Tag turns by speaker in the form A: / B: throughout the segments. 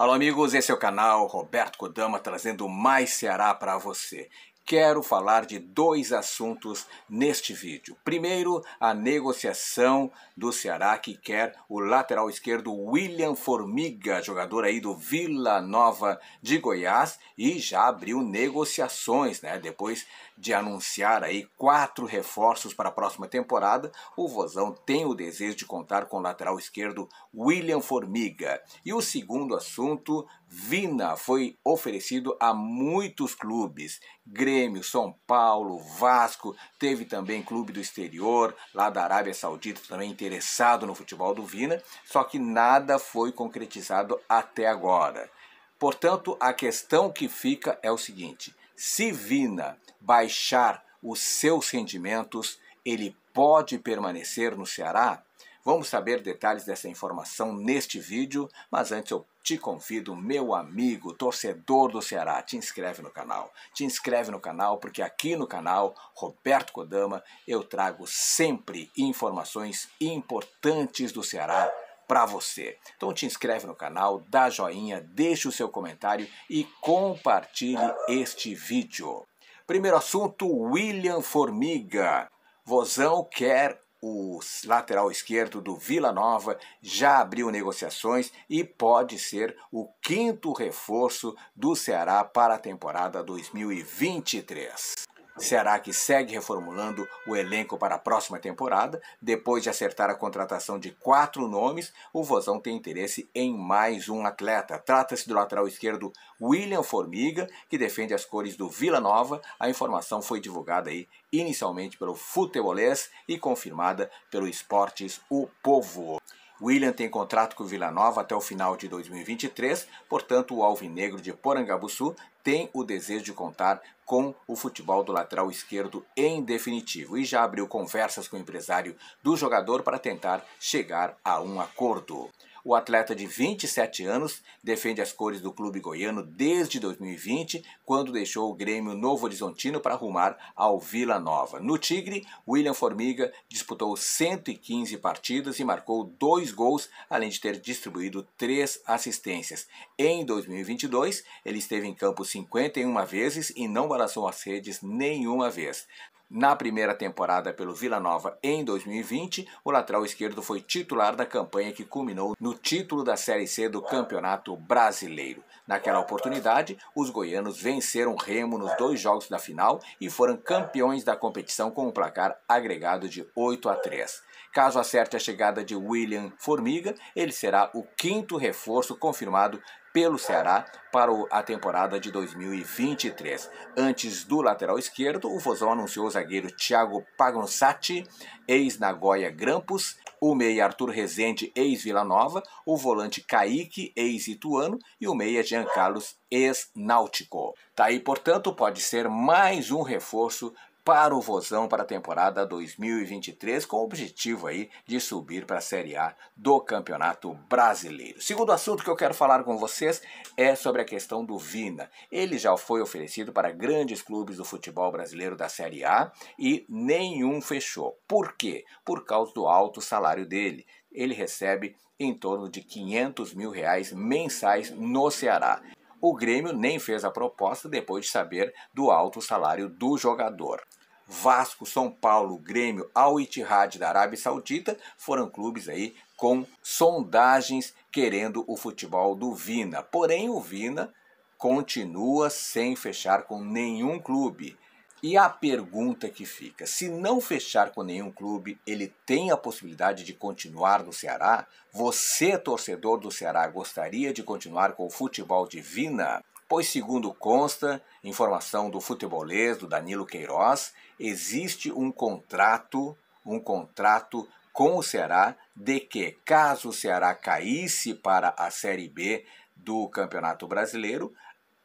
A: Alô, amigos, esse é o canal Roberto Kodama trazendo mais Ceará para você. Quero falar de dois assuntos neste vídeo. Primeiro, a negociação do Ceará que quer o lateral esquerdo William Formiga, jogador aí do Vila Nova de Goiás, e já abriu negociações, né? Depois de anunciar aí quatro reforços para a próxima temporada, o Vozão tem o desejo de contar com o lateral esquerdo William Formiga. E o segundo assunto, Vina foi oferecido a muitos clubes, Grêmio, São Paulo, Vasco, teve também clube do exterior, lá da Arábia Saudita também interessado no futebol do Vina, só que nada foi concretizado até agora. Portanto, a questão que fica é o seguinte: Sivina baixar os seus rendimentos, ele pode permanecer no Ceará? Vamos saber detalhes dessa informação neste vídeo, mas antes eu te convido, meu amigo, torcedor do Ceará, te inscreve no canal. Te inscreve no canal porque aqui no canal Roberto Kodama eu trago sempre informações importantes do Ceará para você. Então te inscreve no canal, dá joinha, deixa o seu comentário e compartilhe este vídeo. Primeiro assunto, William Formiga. Vozão quer o lateral esquerdo do Vila Nova já abriu negociações e pode ser o quinto reforço do Ceará para a temporada 2023. Ceará que segue reformulando o elenco para a próxima temporada. Depois de acertar a contratação de quatro nomes, o Vozão tem interesse em mais um atleta. Trata-se do lateral esquerdo William Formiga, que defende as cores do Vila Nova. A informação foi divulgada aí inicialmente pelo Futebolês e confirmada pelo Esportes O Povo. William tem contrato com o Vila Nova até o final de 2023, portanto, o Alvinegro de Porangabuçu tem o desejo de contar com o futebol do lateral esquerdo em definitivo e já abriu conversas com o empresário do jogador para tentar chegar a um acordo. O atleta de 27 anos defende as cores do clube goiano desde 2020, quando deixou o Grêmio Novo Horizontino para arrumar ao Vila Nova. No Tigre, William Formiga disputou 115 partidas e marcou dois gols, além de ter distribuído três assistências. Em 2022, ele esteve em campo 51 vezes e não balançou as redes nenhuma vez na primeira temporada pelo Vila Nova em 2020, o lateral esquerdo foi titular da campanha que culminou no título da Série C do Campeonato Brasileiro. Naquela oportunidade, os goianos venceram Remo nos dois jogos da final e foram campeões da competição com um placar agregado de 8 a 3. Caso acerte a chegada de William Formiga, ele será o quinto reforço confirmado pelo Ceará para a temporada de 2023. Antes do lateral esquerdo, o Vozão anunciou o zagueiro Thiago Pagonsati, ex-Nagoya Grampus, o meia Arthur Rezende, ex-Vila Nova, o volante Kaique, ex-Ituano e o meia Jean Carlos, ex-Náutico. Daí, tá portanto, pode ser mais um reforço para o Vozão para a temporada 2023, com o objetivo aí de subir para a Série A do Campeonato Brasileiro. Segundo assunto que eu quero falar com vocês é sobre a questão do Vina. Ele já foi oferecido para grandes clubes do futebol brasileiro da Série A e nenhum fechou. Por quê? Por causa do alto salário dele. Ele recebe em torno de 500 mil reais mensais no Ceará. O Grêmio nem fez a proposta depois de saber do alto salário do jogador. Vasco, São Paulo, Grêmio, Al Ittihad da Arábia Saudita foram clubes aí com sondagens querendo o futebol do Vina. Porém, o Vina continua sem fechar com nenhum clube. E a pergunta que fica: se não fechar com nenhum clube, ele tem a possibilidade de continuar no Ceará? Você, torcedor do Ceará, gostaria de continuar com o futebol divina? Pois, segundo consta, informação do futebolês, do Danilo Queiroz, existe um contrato, um contrato com o Ceará de que, caso o Ceará caísse para a Série B do Campeonato Brasileiro,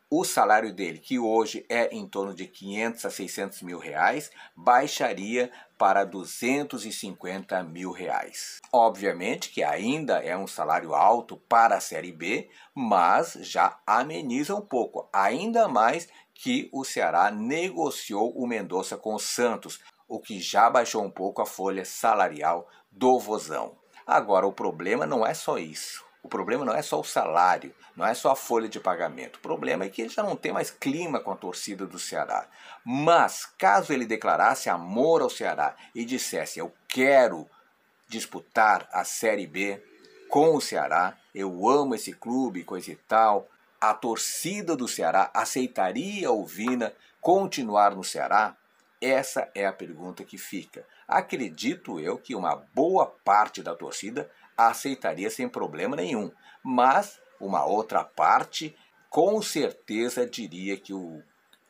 A: o salário dele, que hoje é em torno de 500 a 600 mil reais, baixaria para 250 mil reais. Obviamente que ainda é um salário alto para a Série B, mas já ameniza um pouco, ainda mais que o Ceará negociou o Mendonça com o Santos, o que já baixou um pouco a folha salarial do Vozão. Agora, o problema não é só isso. O problema não é só o salário, não é só a folha de pagamento. O problema é que ele já não tem mais clima com a torcida do Ceará. Mas caso ele declarasse amor ao Ceará e dissesse eu quero disputar a Série B com o Ceará, eu amo esse clube, coisa e tal, a torcida do Ceará aceitaria o Vina continuar no Ceará? Essa é a pergunta que fica. Acredito eu que uma boa parte da torcida aceitaria sem problema nenhum. Mas uma outra parte com certeza diria que o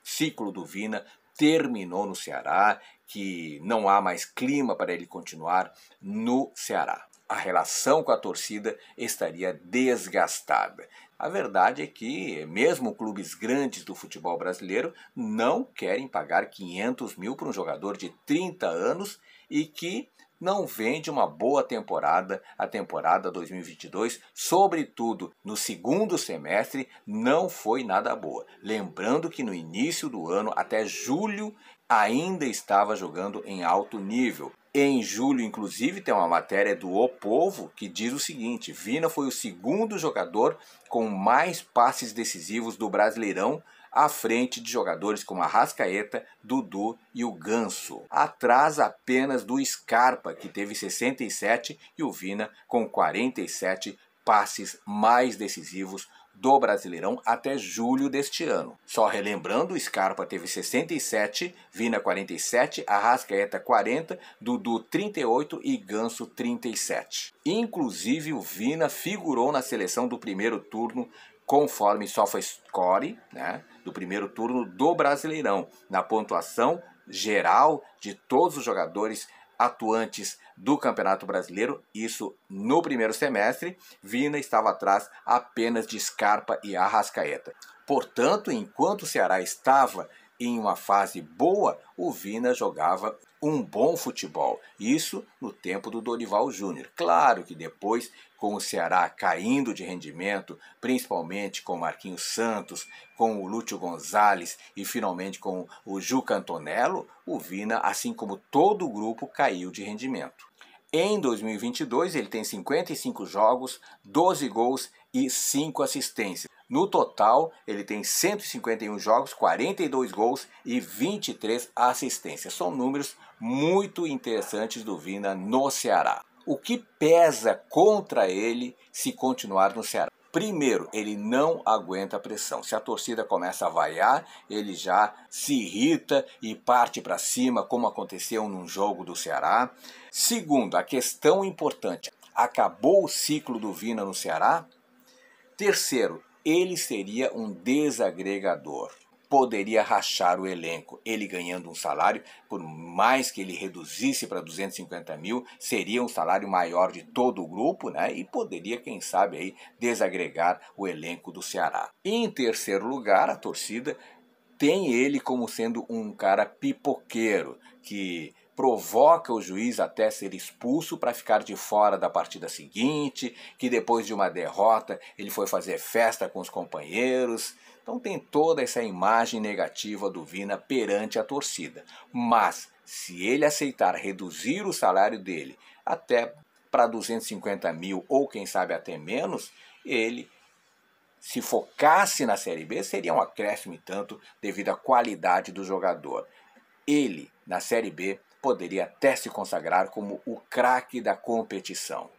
A: ciclo do Vina terminou no Ceará, que não há mais clima para ele continuar no Ceará. A relação com a torcida estaria desgastada. A verdade é que, mesmo clubes grandes do futebol brasileiro, não querem pagar 500 mil para um jogador de 30 anos e que não vem de uma boa temporada, a temporada 2022, sobretudo no segundo semestre, não foi nada boa. Lembrando que no início do ano, até julho, ainda estava jogando em alto nível. Em julho, inclusive, tem uma matéria do O Povo que diz o seguinte: Vina foi o segundo jogador com mais passes decisivos do Brasileirão à frente de jogadores como a Rascaeta, Dudu e o Ganso, atrás apenas do Scarpa, que teve 67, e o Vina com 47 passes mais decisivos do Brasileirão até julho deste ano. Só relembrando, Scarpa teve 67, Vina 47, Arrascaeta 40, Dudu 38 e Ganso 37. Inclusive, o Vina figurou na seleção do primeiro turno conforme SofaScore, né, do primeiro turno do Brasileirão, na pontuação geral de todos os jogadores atuantes do Campeonato Brasileiro, isso no primeiro semestre, Vina estava atrás apenas de Scarpa e Arrascaeta. Portanto, enquanto o Ceará estava em uma fase boa, o Vina jogava um bom futebol. Isso no tempo do Dorival Júnior. Claro que depois, com o Ceará caindo de rendimento, principalmente com Marquinhos Santos, com o Lúcio Gonzalez e finalmente com o Juca Antonello, o Vina, assim como todo o grupo, caiu de rendimento. Em 2022, ele tem 55 jogos, 12 gols e 5 assistências. No total, ele tem 151 jogos, 42 gols e 23 assistências. São números muito interessantes do Vina no Ceará. O que pesa contra ele se continuar no Ceará? Primeiro, ele não aguenta a pressão. Se a torcida começa a vaiar, ele já se irrita e parte para cima, como aconteceu num jogo do Ceará. Segundo, a questão importante: acabou o ciclo do Vina no Ceará? Terceiro, ele seria um desagregador. Poderia rachar o elenco. Ele ganhando um salário, por mais que ele reduzisse para 250 mil, seria um salário maior de todo o grupo, né? E poderia, quem sabe, aí, desagregar o elenco do Ceará. Em terceiro lugar, a torcida tem ele como sendo um cara pipoqueiro, que provoca o juiz até ser expulso para ficar de fora da partida seguinte, que depois de uma derrota ele foi fazer festa com os companheiros. Então tem toda essa imagem negativa do Vina perante a torcida. Mas se ele aceitar reduzir o salário dele até para 250 mil ou quem sabe até menos, ele se focasse na Série B seria um acréscimo tanto devido à qualidade do jogador. Ele na Série B poderia até se consagrar como o craque da competição.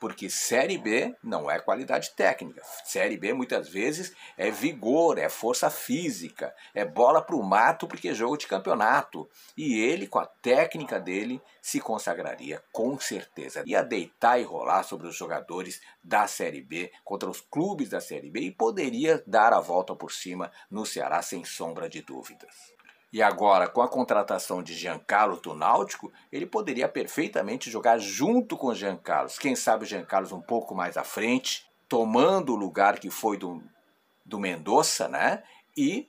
A: Porque Série B não é qualidade técnica. Série B muitas vezes é vigor, é força física, é bola para o mato porque é jogo de campeonato. E ele, com a técnica dele, se consagraria com certeza. Ia deitar e rolar sobre os jogadores da Série B, contra os clubes da Série B e poderia dar a volta por cima no Ceará sem sombra de dúvidas. E agora, com a contratação de Giancarlo do Náutico, ele poderia perfeitamente jogar junto com Jean Quem sabe o Giancarlo um pouco mais à frente, tomando o lugar que foi do, do Mendonça, né? E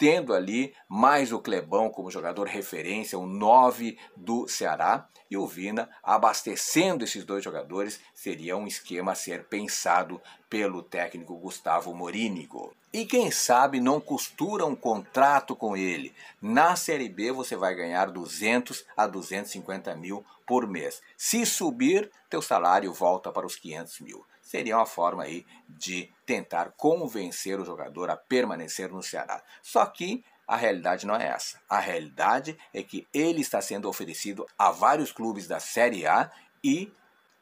A: tendo ali mais o Clebão como jogador referência, o 9 do Ceará, e o Vina abastecendo esses dois jogadores, seria um esquema a ser pensado pelo técnico Gustavo Morínigo. E quem sabe não costura um contrato com ele. Na Série B você vai ganhar 200 a 250 mil por mês. Se subir, teu salário volta para os 500 mil seria uma forma aí de tentar convencer o jogador a permanecer no Ceará. Só que a realidade não é essa. A realidade é que ele está sendo oferecido a vários clubes da Série A e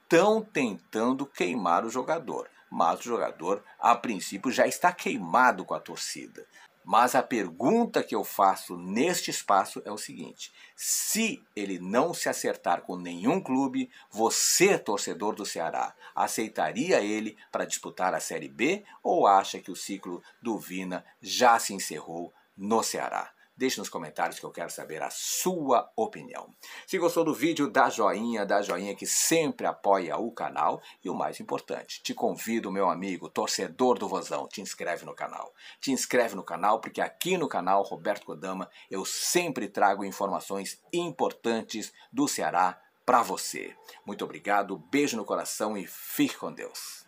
A: estão tentando queimar o jogador. Mas o jogador, a princípio, já está queimado com a torcida. Mas a pergunta que eu faço neste espaço é o seguinte: se ele não se acertar com nenhum clube, você, torcedor do Ceará, aceitaria ele para disputar a Série B ou acha que o ciclo do Vina já se encerrou no Ceará? Deixe nos comentários que eu quero saber a sua opinião. Se gostou do vídeo, dá joinha, dá joinha que sempre apoia o canal. E o mais importante, te convido, meu amigo, torcedor do Vozão, te inscreve no canal. Te inscreve no canal porque aqui no canal Roberto Kodama eu sempre trago informações importantes do Ceará para você. Muito obrigado, beijo no coração e fique com Deus.